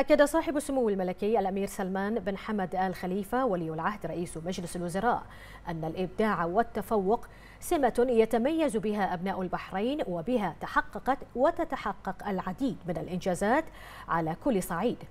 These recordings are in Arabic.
أكد صاحب السمو الملكي الأمير سلمان بن حمد آل خليفة ولي العهد رئيس مجلس الوزراء أن الإبداع والتفوق سمة يتميز بها أبناء البحرين وبها تحققت وتتحقق العديد من الإنجازات على كل صعيد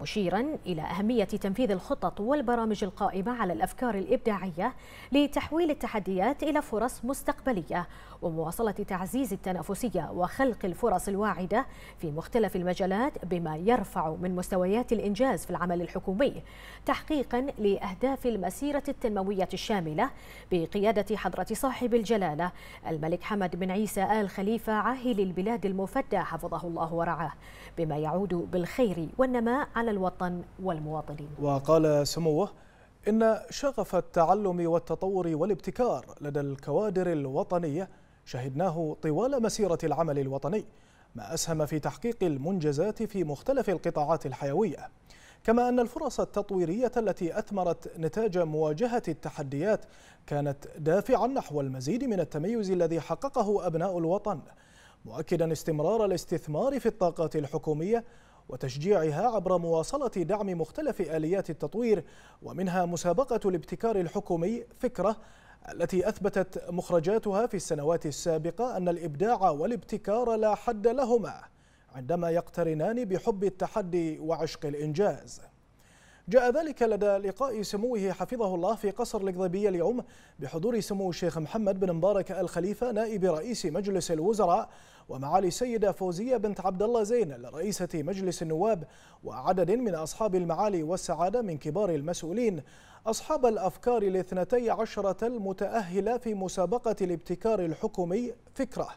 مشيرا إلى أهمية تنفيذ الخطط والبرامج القائمة على الأفكار الإبداعية لتحويل التحديات إلى فرص مستقبلية ومواصلة تعزيز التنافسية وخلق الفرص الواعدة في مختلف المجالات بما يرفع من مستويات الإنجاز في العمل الحكومي تحقيقا لأهداف المسيرة التنموية الشاملة بقيادة حضرة صاحب الجلالة الملك حمد بن عيسى آل خليفة عاهل البلاد المفدى حفظه الله ورعاه بما يعود بالخير والنماء على على الوطن والمواطنين وقال سموه إن شغف التعلم والتطور والابتكار لدى الكوادر الوطنية شهدناه طوال مسيرة العمل الوطني ما أسهم في تحقيق المنجزات في مختلف القطاعات الحيوية كما أن الفرص التطويرية التي أثمرت نتاج مواجهة التحديات كانت دافعا نحو المزيد من التميز الذي حققه أبناء الوطن مؤكدا استمرار الاستثمار في الطاقات الحكومية وتشجيعها عبر مواصلة دعم مختلف آليات التطوير ومنها مسابقة الابتكار الحكومي فكرة التي أثبتت مخرجاتها في السنوات السابقة أن الإبداع والابتكار لا حد لهما عندما يقترنان بحب التحدي وعشق الإنجاز جاء ذلك لدى لقاء سموه حفظه الله في قصر القضيبية اليوم بحضور سمو الشيخ محمد بن مبارك الخليفة نائب رئيس مجلس الوزراء ومعالي السيدة فوزية بنت عبد الله زين رئيسة مجلس النواب وعدد من أصحاب المعالي والسعادة من كبار المسؤولين أصحاب الأفكار الاثنتي عشرة المتأهلة في مسابقة الابتكار الحكومي فكرة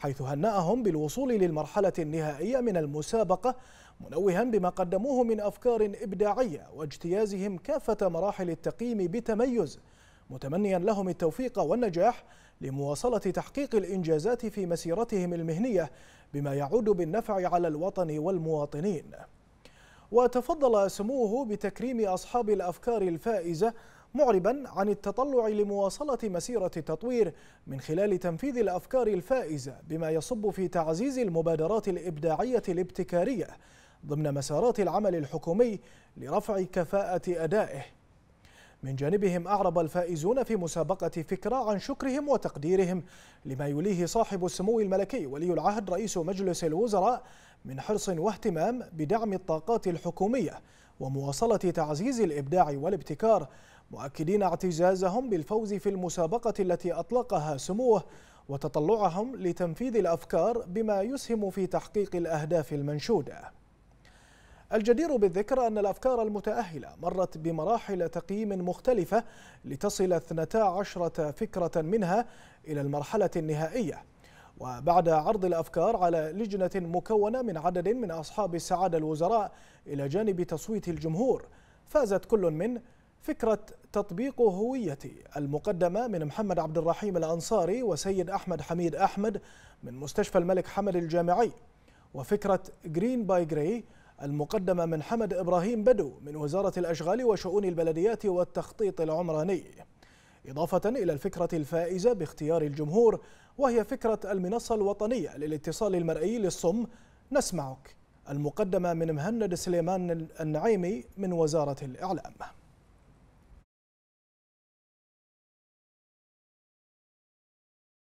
حيث هنأهم بالوصول للمرحلة النهائية من المسابقة منوها بما قدموه من أفكار إبداعية واجتيازهم كافة مراحل التقييم بتميز متمنيا لهم التوفيق والنجاح لمواصلة تحقيق الإنجازات في مسيرتهم المهنية بما يعود بالنفع على الوطن والمواطنين وتفضل سموه بتكريم أصحاب الأفكار الفائزة معربا عن التطلع لمواصلة مسيرة التطوير من خلال تنفيذ الأفكار الفائزة بما يصب في تعزيز المبادرات الإبداعية الابتكارية ضمن مسارات العمل الحكومي لرفع كفاءة أدائه من جانبهم أعرب الفائزون في مسابقة فكرة عن شكرهم وتقديرهم لما يليه صاحب السمو الملكي ولي العهد رئيس مجلس الوزراء من حرص واهتمام بدعم الطاقات الحكومية ومواصلة تعزيز الإبداع والابتكار مؤكدين اعتزازهم بالفوز في المسابقة التي أطلقها سموه وتطلعهم لتنفيذ الأفكار بما يسهم في تحقيق الأهداف المنشودة الجدير بالذكر أن الأفكار المتأهلة مرت بمراحل تقييم مختلفة لتصل 12 فكرة منها إلى المرحلة النهائية وبعد عرض الأفكار على لجنة مكونة من عدد من أصحاب السعادة الوزراء إلى جانب تصويت الجمهور فازت كل من فكرة تطبيق هويتي المقدمة من محمد عبد الرحيم الأنصاري وسيد أحمد حميد أحمد من مستشفى الملك حمد الجامعي وفكرة جرين باي جري المقدمة من حمد إبراهيم بدو من وزارة الأشغال وشؤون البلديات والتخطيط العمراني إضافة إلى الفكرة الفائزة باختيار الجمهور وهي فكرة المنصة الوطنية للاتصال المرئي للصم نسمعك المقدمة من مهند سليمان النعيمي من وزارة الإعلام